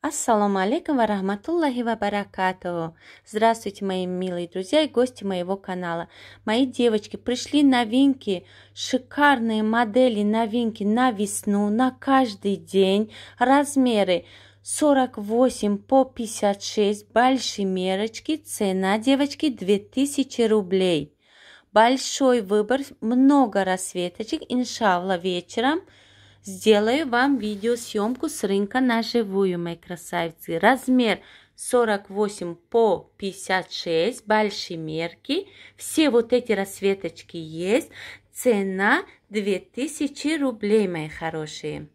Ассаламу алейкум ва рахматуллахи ва баракату. Здравствуйте, мои милые друзья и гости моего канала. Мои девочки, пришли новинки, шикарные модели новинки на весну, на каждый день. Размеры 48 по 56, большие мерочки, цена, девочки, 2000 рублей. Большой выбор, много расцветочек, иншалла вечером – Сделаю вам видеосъемку с рынка на живую, мои красавицы. Размер 48 по 56, большие мерки. Все вот эти расцветочки есть. Цена 2000 рублей, мои хорошие.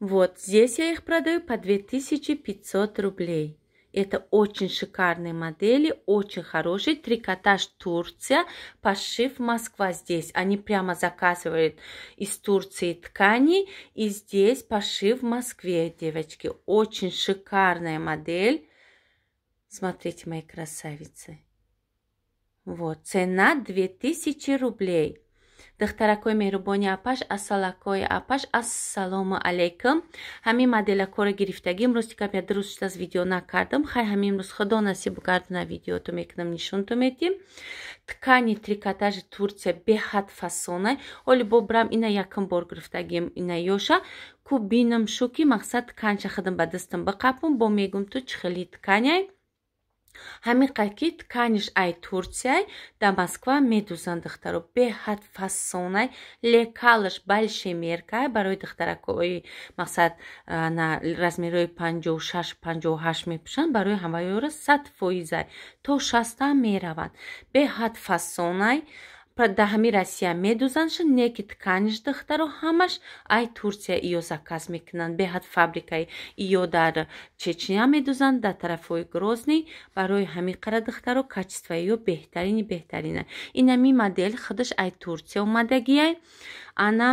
Вот здесь я их продаю по 2500 рублей. Это очень шикарные модели, очень хорошие. Трикотаж Турция, пошив Москва здесь. Они прямо заказывают из Турции ткани. И здесь пошив в Москве, девочки. Очень шикарная модель. Смотрите, мои красавицы. Вот, цена 2000 рублей. дыхтаракои меҳрубони апаш ассалакои апаш ассалому алайкум ҳамин моделакоро гирифтагӣ имрӯз тикам я дуруст чизас видео накардам хайр ҳамин имрӯз худо насибу гардуна видеото мекунам нишонту медӣ ткани трикотажи турсия беҳад фасона оли бобрам ина якм бор гирифтагим ина ёша кубинам шуки мақсад тканча худам ба дастам бақапам бо мегум ту чихели тканяй ҳамин қад ки тканиш ай турсияй да москва медузандыхтаро беҳад фасонай лекалаш балшемеркай барои дыхтаракои мақсад на размерои панҷоу шаш панҷоу ҳашт мепӯшанд барои ҳамаёра сад фоизай то шастам меравад беҳад фасонай про дами россия медузанша неки тканиш дыхтаро ҳамаш ай турсия иё заказ мекунанд беҳад фабрикаи иё дар чечня медузанд дар тарафҳои грозни барои ҳамин қара дыхтаро качества иё беҳтарини беҳтарина инамин модел худаш ай турсия умадагия ана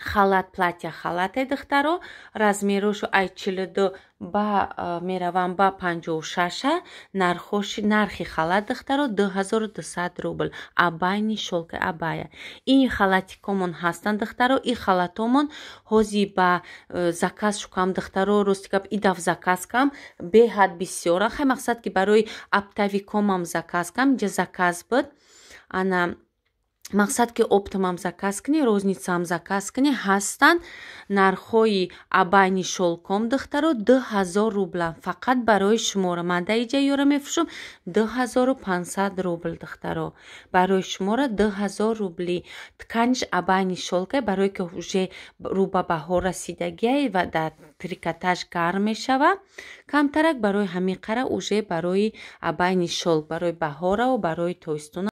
халат платя халате духтаро размерошу аз чилду ба э, меравам ба панҷоу шаша нархоши нархи халат духтаро дуҳазору дусад рубл абайни шолка абая ин халатикомон ҳастанд духтаро и халатомон ҳози ба э, заказ шукам духтаро ростикаб идав заказ кам беҳад бисёра хай мақсад ки барои аптавикомам заказ кам ҷа заказ буд ана мақсад ки оптимам заказ кунӣ розницам заказ кунӣ ҳастанд нархҳои абайни шолком дихтаро д ҳазор рублан фақат барои шумора ман да иҷа ёра мефурӯшам д ҳазору панд0ад рубл дихтаро барои шумора д ҳазор рубли тканиш абайни шолкае барое ки уже руба баҳор расидагиае ва дар трикотаж гарм мешава камтарак барои ҳамин қара уже барои абайни шолк барои баҳорао барои тоистон